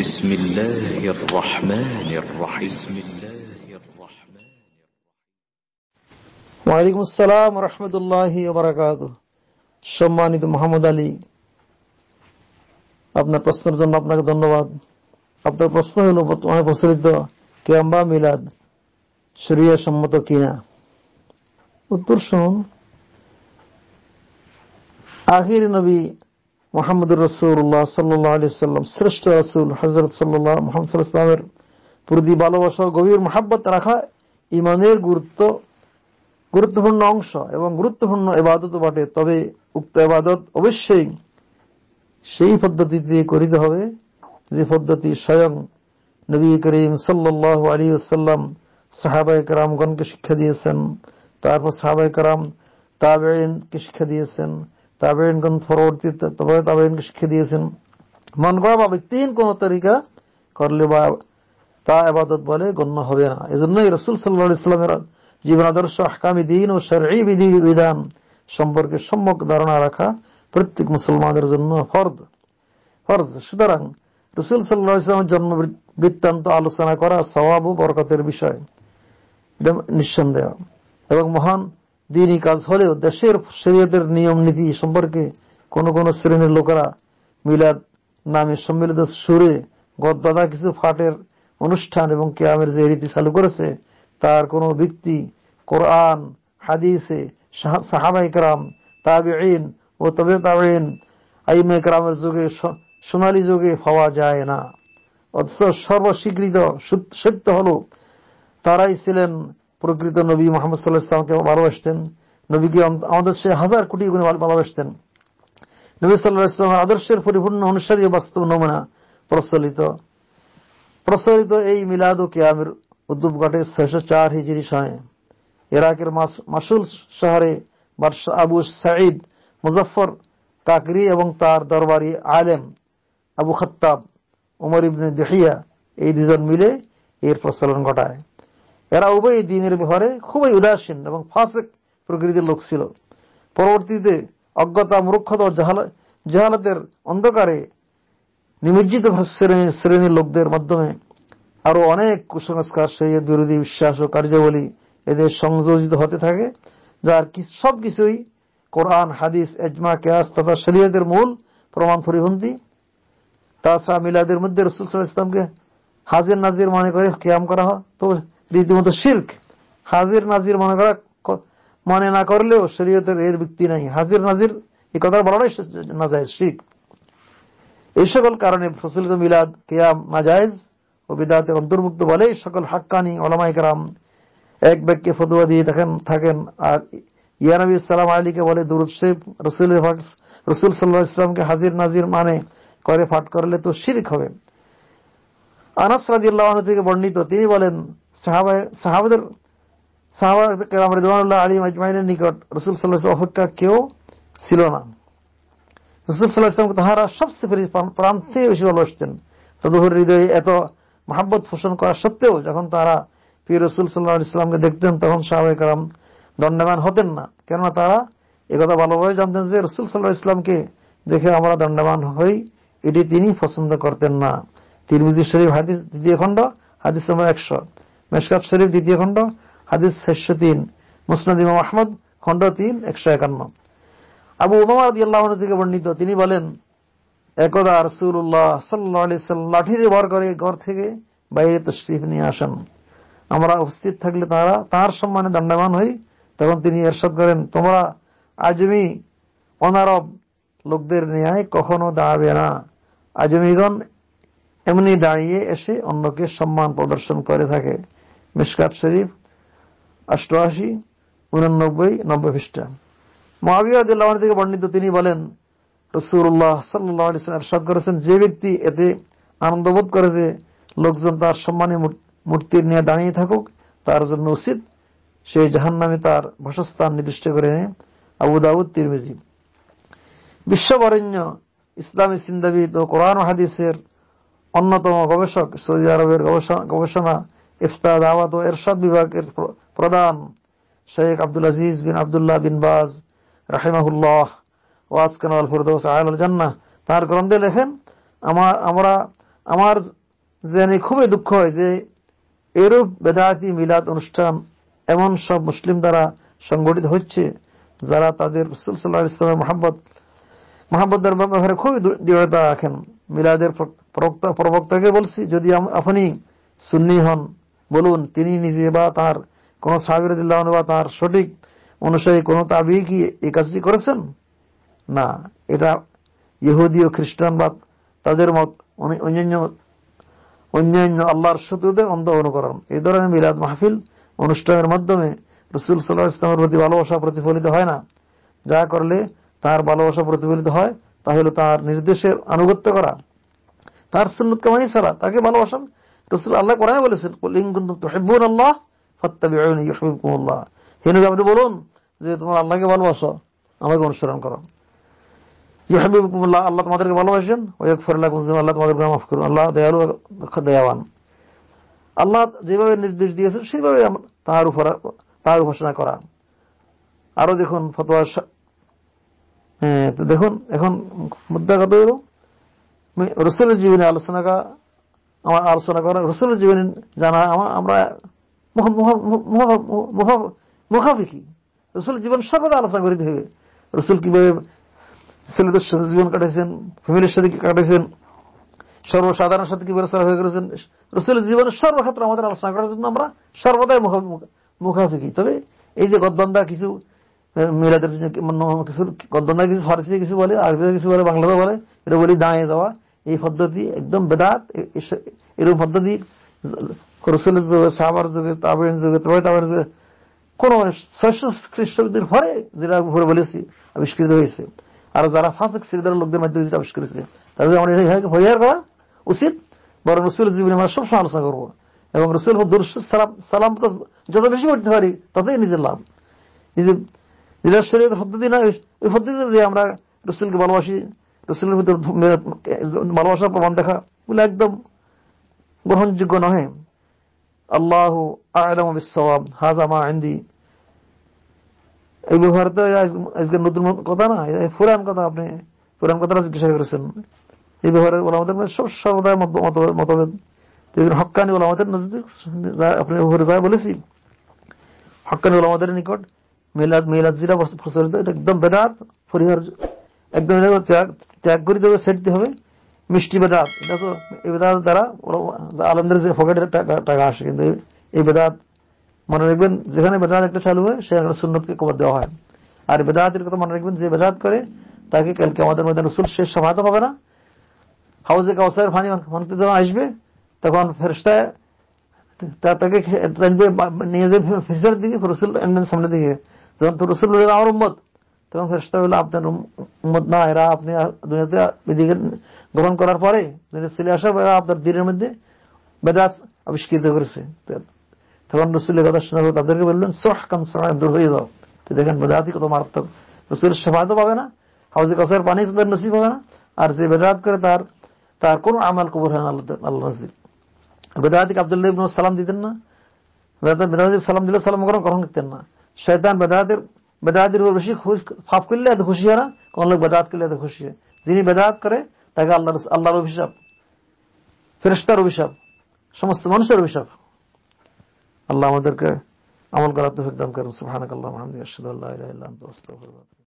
بسم الله الرحمن الرحيم بسم الله الرحمن সম্মানিত মোহাম্মদ আলী আপনার প্রশ্নের জন্য আপনাকে ধন্যবাদ আপনার প্রশ্ন হল বর্তমানে প্রচলিত ক্যাম্বা মিলাদ শরীয় সম্মত কিনা উত্তর শুনুন আখির নবী মোহাম্মদুর রসুল্লাহ সাল্লাহ আলি সাল্লাম শ্রেষ্ঠ রসুল হজরত সাল্লাহ মোহাম্মদ সাল্লাহামের প্রতি ভালোবাসা গভীর মহাব্বত রাখা ইমানের গুরুত্ব গুরুত্বপূর্ণ অংশ এবং গুরুত্বপূর্ণ এবাদত বটে তবে উক্ত এবাদত অবশ্যই সেই পদ্ধতিতে করিতে হবে যে পদ্ধতি স্বয়ং নবী করিম সাল্লাহ আলী আসাল্লাম সাহাবায় করামগণকে শিক্ষা দিয়েছেন তারপর সাহাবায় কারাম তাবেনকে শিক্ষা দিয়েছেন তাবেইনগণ পরবর্তীতে তবে তাবেইনকে শিক্ষা দিয়েছেন মন করা বা তিন কোন তরিকা করলে বা তা আবাদত বলে গণ্য হবে না এজন্যই রসুল সাল্লা ইসলামের জীবন আদর্শ হাকামি দিন ও শরী বিধি বিধান সম্পর্কে সম্যক ধারণা রাখা প্রত্যেক মুসলমানের জন্য ফর্দ ফর্জ সুতরাং রসুল সাল্লাহ ইসলামের জন্ম বৃত্তান্ত আলোচনা করা স্বভাব ও বরকতের বিষয় নিঃসন্দেহ এবং মহান দিনই কাজ হলেও দেশের শরীয়তের নিয়ম নীতি সম্পর্কে কোন কোন শ্রেণীর লোকেরা মিলাদ নামে সম্মিলিত সুরে গদবাধা কিছু ফাটের অনুষ্ঠান এবং কেয়ামের যে রীতি চালু করেছে তার কোন ব্যক্তি কোরআন হাদিসে সাহাবাইকরাম তাবিআইন ও তবে তাবিন আইমে একরামের যুগে সোনালী যুগে পাওয়া যায় না অথচ সর্বস্বীকৃত সত্য হল তারাই ছিলেন প্রকৃত নবী মোহাম্মদ সাল্লাহ ইসলামকে ভালোবাসতেন নবীকে আমাদের সে হাজার কোটি গুণে ভালোবাসতেন নবী সাল্লাহ ইসলামের আদর্শের পরিপূর্ণ অনুসারী বাস্তব নমুনা প্রচলিত প্রচলিত এই মিলাদ ও কেয়ামের উদ্যোগ ঘটে ছয়শ চার হিজড়ি সনে ইরাকের মাসুল শহরে বাদশাহ আবু সাঈদ মুজফর কাকরি এবং তার দরবারি আলেম আবু খত্তাব উমর ইবনে দেহিয়া এই দুজন মিলে এর প্রচলন ঘটায় এরা উভয় দিনের ঘরে খুবই উদাসীন এবং ফাঁসেক প্রকৃতির লোক ছিল পরবর্তীতে অজ্ঞতা মূর্খত জাহালতের অন্ধকারে নিমজ্জিত শ্রেণীর লোকদের মাধ্যমে আরো অনেক কুসংস্কার সেই বিরোধী বিশ্বাস ও কার্যাবলী এদের সংযোজিত হতে থাকে যার সব কিছুই কোরআন হাদিস এজমা কেয়াস তথা শরীয়তের মূল প্রমাণ পরিহন্তি তাছাড়া মিলাদের মধ্যে রসুল ইসলামকে হাজির নাজির মনে করে ক্যাম করা হয় তো রীতিমতো শির্ক হাজির নাজির মনে করা মনে না করলেও শরীয়তের এর ভিত্তি নাই হাজির নাজির এই কথা বলাটাই না যায় শিখ এই সকল কারণে ফসলিত মিলাদ কেয়াম নাজায়জ ও বিদাতের অন্তর্ভুক্ত বলে সকল হাক্কানি ওলামাইকরাম এক ব্যক্তি ফতুয়া দিয়ে থাকেন থাকেন আর ইয়ানবী সালাম আলীকে বলে দুরুদ শেখ রসুল রসুল সাল্লাহ ইসলামকে হাজির নাজির মানে করে ফাট করলে তো শিরিক হবে আনাস আল্লাহ থেকে বর্ণিত তিনি বলেন নিকট রসুল কেউ ছিল না রসুল সাল্লাহ ইসলামকে তাহারা এত মাহাব্বত পোষণ করা সত্ত্বেও যখন তারা পীর রসুল সাল্লাহ ইসলামকে দেখতেন তখন সাহাবাহ কালাম দণ্ডমান হতেন না কেননা তারা একথা ভালোভাবে জানতেন যে রসুল সাল্লাহ ইসলামকে দেখে আমরা দণ্ডমান হই এটি তিনি পছন্দ করতেন না তিরমিজি শরীফ হাদিস দ্বিতীয় খণ্ড হাদিস নম্বর একশো মেশকাব শরীফ দ্বিতীয় খণ্ড হাদিস শেষ তিন মুসনাদ ইমাম আহমদ খণ্ড তিন একশো একান্ন আবু উমামা আল্লাহ থেকে বর্ণিত তিনি বলেন একদা রসুল্লাহ সাল্লাহ লাঠি ব্যবহার করে ঘর থেকে বাইরে শ্রীফ নিয়ে আসেন আমরা উপস্থিত থাকলে তারা তার সম্মানে দণ্ডমান হই তখন তিনি এরশাদ করেন তোমরা আজমি অনারব লোকদের ন্যায় কখনো দাঁড়াবে না আজমিগণ এমনি দাঁড়িয়ে এসে অন্যকে সম্মান প্রদর্শন করে থাকে মিসকাত শরীফ অষ্টআশি উনানব্বই নব্বই খ্রিস্টা মহাবিয়া থেকে বর্ণিত তিনি বলেন রসুল্লাহ সাল্লাহ করেছেন যে ব্যক্তি এতে আনন্দবোধ করে যে লোকজন তার সম্মানী মূর্তির নিয়ে দাঁড়িয়ে থাকুক তার জন্য উচিত সেই জাহান নামে তার বাসস্থান নির্দিষ্ট করে আবু আবুদাউদ তিরমিজি বিশ্ববরেণ্য ইসলামী সিন্দাবিদ ও কোরআন হাদিসের অন্যতম গবেষক সৌদি আরবের গবেষণা ইফতা দাওয়াত ও এরশাদ বিভাগের প্রধান শেখ আব্দুল আজিজ বিন আবদুল্লাহ বিন বাজ রাহেমাহুল্লাহ ওয়াসকান আল ফিরদৌস আয়াল জান্না তার গ্রন্থে লেখেন আমার আমরা আমার জানি খুবই দুঃখ হয় যে এরূপ বেদায়াতি মিলাদ অনুষ্ঠান এমন সব মুসলিম দ্বারা সংগঠিত হচ্ছে যারা তাদের রসুল সাল্লাহ ইসলামের মহাব্বত মহাব্বতের ব্যবহারে খুবই দৃঢ়তা রাখেন মিলাদের প্রবক্তাকে বলছি যদি আপনি সুন্নি হন বলুন তিনি নিজে বা তার কোন সাহাবিরাদিল্লাহ বা তার সঠিক অনুসারী কোনো তাবি কি এই কাজটি করেছেন না এটা ইহুদি ও খ্রিস্টান বা তাদের মত অন্যান্য অন্যান্য আল্লাহর শত্রুদের অন্ধ অনুকরণ এই ধরনের মিলাদ মাহফিল অনুষ্ঠানের মাধ্যমে রসুল সাল্লাহ ইসলামের প্রতি ভালোবাসা প্রতিফলিত হয় না যা করলে তার ভালোবাসা প্রতিফলিত হয় তাহলে তার নির্দেশের আনুগত্য করা তার সুন্নতকে মানি ছাড়া তাকে ভালোবাসান রসুল আল্লাহ কোরআনে বলেছেন লিঙ্গুন্দুম তো হেব্বুন আল্লাহ ফত্তাবি হেবুল্লাহ হেনবি আপনি বলুন যে তোমার আল্লাহকে ভালোবাসো আমাকে অনুসরণ করো ইহাবিবুল্লাহ আল্লাহ তোমাদেরকে ভালোবাসেন ওয়াক ফরলা কুজুম আল্লাহ তোমাদেরকে মাফ করুন আল্লাহ দয়ালু দয়াবান আল্লাহ যেভাবে নির্দেশ দিয়েছেন সেইভাবে তার উপর তার উপাসনা করা আরো দেখুন ফতোয়া দেখুন এখন মুদ্রা কত হলো রসুলের জীবনে আলোচনা আমার আলোচনা করেন রসুলের জীবনী জানা আমরা মুখাফিকি রসুল জীবন সর্বদা আলোচনা করিতে হবে রসুল কিভাবে ছেলেদের সাথে জীবন কাটাইছেন ফ্যামিলির সাথে কাটাইছেন সর্বসাধারণের সাথে কিভাবে হয়ে করেছেন রসুল জীবনের সর্বক্ষেত্রে আমাদের আলোচনা করার জন্য আমরা সর্বদাই মুখাফিকি তবে এই যে গদ্বন্দা কিছু মেয়েদের কিছু গদ্বন্দা কিছু ফার্সিতে কিছু বলে আরবিতে কিছু বলে বাংলাতে বলে এটা বলি দাঁড়িয়ে যাওয়া এই পদ্ধতি একদম বেদাত এরকম পদ্ধতি করসুলের যুগে সাহাবার যুগে তাবেন যুগে তবে তাবেন যুগে কোন ছয়শ খ্রিস্টাব্দের পরে যেটা ঘুরে বলেছি আবিষ্কৃত হয়েছে আর যারা ফাঁসক শ্রীদার লোকদের মাধ্যমে যেটা আবিষ্কৃত হয়েছে তাদের আমাদের হইয়ার করা উচিত বরং রসুল জীবনে আমরা সবসময় আলোচনা করবো এবং রসুল সালাম সালাম তো যত বেশি করতে পারি ততই নিজের লাভ নিজের নিজের শরীরের পদ্ধতি না ওই পদ্ধতিতে যে আমরা রসুলকে ভালোবাসি রসুলের ভিতর ভালোবাসার প্রমাণ দেখা বলে একদম গ্রহণযোগ্য নহে আল্লাহ আলম বিসাব হাজামা আন্দি এই ব্যবহার তো আজকে নতুন কথা না ফুরান কথা আপনি পুরান কথাটা জিজ্ঞাসা করেছেন এই ব্যবহারে বলা ওলামাদের সব সর্বদায় মতভেদ হকানি বলা আমাদের নজদিক আপনি ঘুরে যায় বলেছি হকানি বলা আমাদের নিকট মেলাদ মেলাদ জিরা প্রচলিত একদম বেদাত পরিহার্য একদম ত্যাগ ত্যাগ করে দেবে সেটতে হবে মিষ্টি বেদাত এটা তো এই বেদাত দ্বারা আলমদের যে পকেটে টাকা আসে কিন্তু এই বেদাত মনে রাখবেন যেখানে বেদাত একটা চালু হয় সেখানে সুন্নতকে কবর দেওয়া হয় আর বেদাতের কথা মনে রাখবেন যে বেদাত করে তাকে কালকে আমাদের মধ্যে রসুল শেষ তো হবে না হাউজে কাউসের ফানি মানতে যখন আসবে তখন ফেরস্তায় তাকে নিয়ে যাবে ফেসের দিকে রসুল সামনে দিকে যখন তো রসুল আমার উম্মত তখন ফেরেস্তা হলো আপনার উম্মত না এরা আপনি দুনিয়াতে বিধিকে গ্রহণ করার পরে চলে আসার পরে আপনার দিনের মধ্যে বেদাত আবিষ্কৃত করেছে তখন রসুলের কথা শোনা তাদেরকে বললেন সোহ কান সোহায় দূর হয়ে যাও তো দেখেন বেদাতি কত মারাত্মক রসুলের তো পাবে না হাউজে কসের পানি তাদের নসিব হবে না আর যে বেদাত করে তার তার কোনো আমাল কবর হয় না আল্লাহ নসিব বেদাতিক আবদুল্লাহ ইবনু সালাম দিতেন না বেদাতি সালাম দিলে সালাম গ্রহণ গ্রহণ করতেন না শয়তান বেদাতের বেদাতের উপর বেশি ফাফ করলে এত খুশি হয় না কোন লোক বেদাত করলে এত খুশি হয় যিনি বেদাত করে তাকে আল্লাহ আল্লাহর অভিশাপ ফেরস্তার অভিশাপ সমস্ত মানুষের অভিশাপ আল্লাহ আমাদেরকে আমল করার তো দান করেন সুবহানাকাল্লাহু ওয়া বিহামদিহি আশহাদু আল্লা ইলাহা ইল্লা